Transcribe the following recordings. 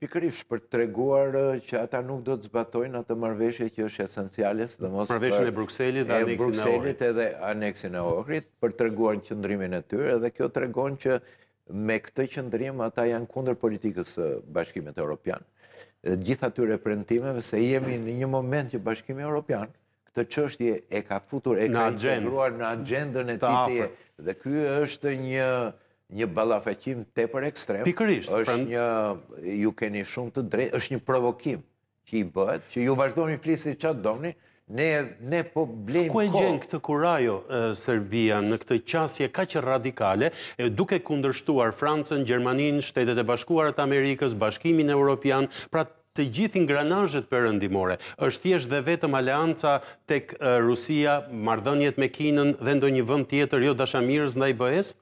Pikërish për të reguar që ata nuk do të zbatojnë atë marveshje që është esencialis dhe mos për... e Bruxellit dhe aneksin e Ohrit. Për të reguar në qëndrimin e tyre dhe kjo të regon që me këtë qëndrim ata janë kunder politikës bashkimit e Europian. Gjitha të reprendimeve, se jemi në një moment që bashkimit e Europian këtë qështje e ka futur e ka integruar në agendën e titi. Dhe kjo është një një balafakim të për ekstrem. është pra- një, ju keni shumë të drejtë, është një provokim që i bëhet, që ju vazhdojmë një flisit atë domni, ne, ne po blejmë kohë. Ku e gjenë këtë kurajo, Serbia, në këtë qasje ka që radikale, duke kundërshtuar Francën, Gjermanin, shtetet e bashkuarët Amerikës, bashkimin e Europian, pra të gjithë ingranajët përëndimore, është tjesht dhe vetëm alianca tek Rusia, mardënjet me Kinën dhe ndo një vënd tjetër, jo dashamirës ndaj bëhesë?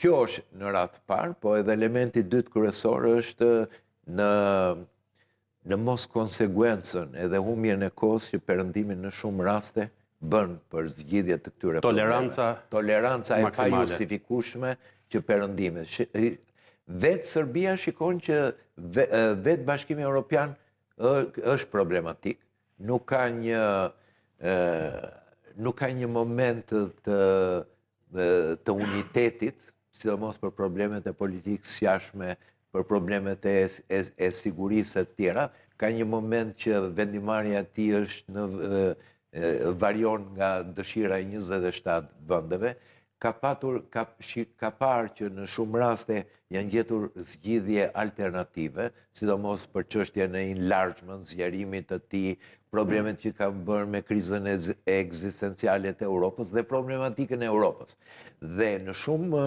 kjo është në ratë parë, po edhe elementi dytë kërësorë është në, në mos konsekuencën edhe humje në kosë që përëndimin në shumë raste bënë për zgjidhje të këtyre Toleranca probleme. Toleranca maksimale. e pa justifikushme që përëndimit. Vetë Serbia shikon që vetë bashkimi Europian është problematik, nuk ka një, nuk ka një moment të, të unitetit, sidomos për problemet e politikës jashme, për problemet e, sigurisë e tjera, ka një moment që vendimarja ti është në varion nga dëshira e 27 vëndeve, ka patur, ka, ka parë që në shumë raste janë gjetur zgjidhje alternative, sidomos për qështje në enlargement, zjerimit të ti, problemet që ka bërë me krizën e egzistencialet e Europës dhe problematikën e Europës. Dhe në shumë,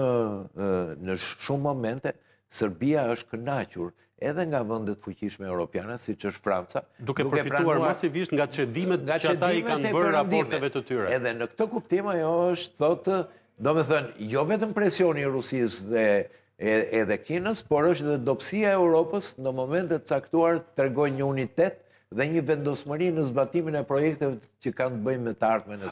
në shumë momente, Serbia është kënachur edhe nga vëndet fuqishme europiana, si që është Franca. Duke, përfituar masivisht nga qedimet, që ata i kanë bërë raporteve të tyre. Edhe në këtë kuptim ajo është thotë do me thënë, jo vetëm presioni i Rusis dhe edhe Kinës, por është dhe dopsia e Europës në momentet caktuar të regoj një unitet dhe një vendosmëri në zbatimin e projekteve që kanë të bëjmë me të në nësë.